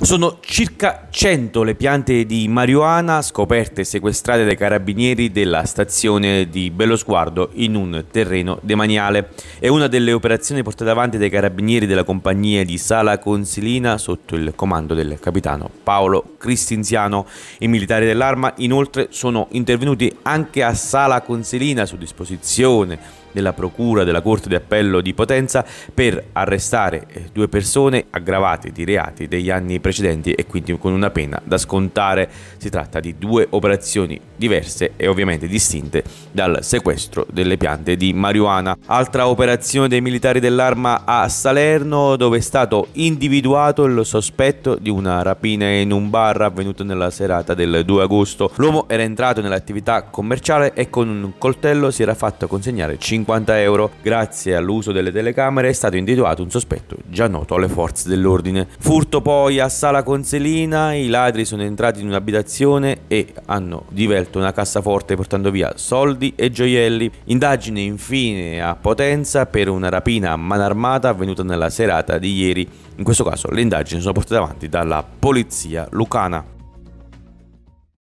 Sono circa 100 le piante di marijuana scoperte e sequestrate dai carabinieri della stazione di Bellosguardo in un terreno demaniale. È una delle operazioni portate avanti dai carabinieri della compagnia di Sala Consilina sotto il comando del capitano Paolo Cristinziano. I militari dell'arma inoltre sono intervenuti anche a Sala Consilina su disposizione della Procura della Corte di Appello di Potenza per arrestare eh, due persone aggravate di reati degli anni precedenti e quindi con una pena da scontare. Si tratta di due operazioni diverse e ovviamente distinte dal sequestro delle piante di marijuana. Altra operazione dei militari dell'arma a Salerno dove è stato individuato il sospetto di una rapina in un bar avvenuto nella serata del 2 agosto. L'uomo era entrato nell'attività commerciale e con un coltello si era fatto consegnare 5 50 euro. Grazie all'uso delle telecamere è stato individuato un sospetto già noto alle forze dell'ordine. Furto poi a Sala Conselina, i ladri sono entrati in un'abitazione e hanno divelto una cassaforte portando via soldi e gioielli. Indagine infine a Potenza per una rapina a mano armata avvenuta nella serata di ieri. In questo caso le indagini sono portate avanti dalla polizia lucana.